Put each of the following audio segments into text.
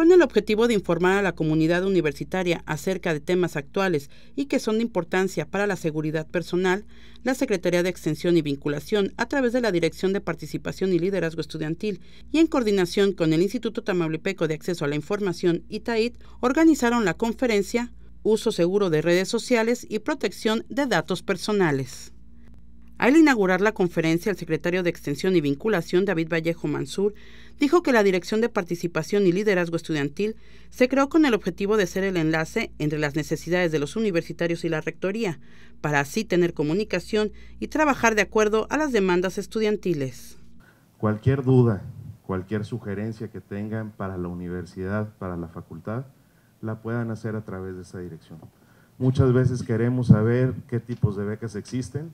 con el objetivo de informar a la comunidad universitaria acerca de temas actuales y que son de importancia para la seguridad personal, la Secretaría de Extensión y Vinculación, a través de la Dirección de Participación y Liderazgo Estudiantil y en coordinación con el Instituto Tamaulipeco de Acceso a la Información, ITAID, organizaron la conferencia Uso seguro de redes sociales y protección de datos personales. Al inaugurar la conferencia, el secretario de Extensión y Vinculación, David Vallejo Mansur, dijo que la Dirección de Participación y Liderazgo Estudiantil se creó con el objetivo de ser el enlace entre las necesidades de los universitarios y la Rectoría, para así tener comunicación y trabajar de acuerdo a las demandas estudiantiles. Cualquier duda, cualquier sugerencia que tengan para la universidad, para la facultad, la puedan hacer a través de esa dirección. Muchas veces queremos saber qué tipos de becas existen,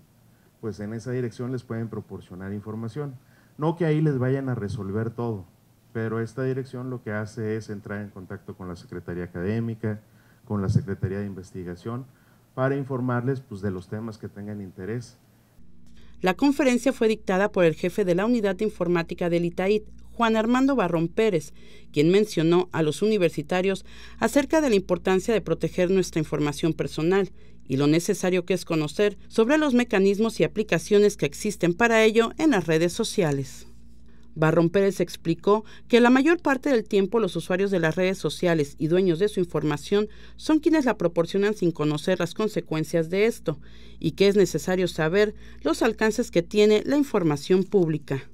pues en esa dirección les pueden proporcionar información. No que ahí les vayan a resolver todo, pero esta dirección lo que hace es entrar en contacto con la Secretaría Académica, con la Secretaría de Investigación, para informarles pues, de los temas que tengan interés. La conferencia fue dictada por el jefe de la Unidad de Informática del ITAID, Juan Armando Barrón Pérez, quien mencionó a los universitarios acerca de la importancia de proteger nuestra información personal y lo necesario que es conocer sobre los mecanismos y aplicaciones que existen para ello en las redes sociales. Barrón Pérez explicó que la mayor parte del tiempo los usuarios de las redes sociales y dueños de su información son quienes la proporcionan sin conocer las consecuencias de esto y que es necesario saber los alcances que tiene la información pública.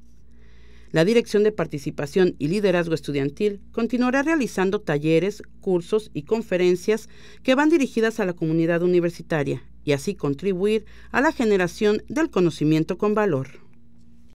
La Dirección de Participación y Liderazgo Estudiantil continuará realizando talleres, cursos y conferencias que van dirigidas a la comunidad universitaria y así contribuir a la generación del conocimiento con valor.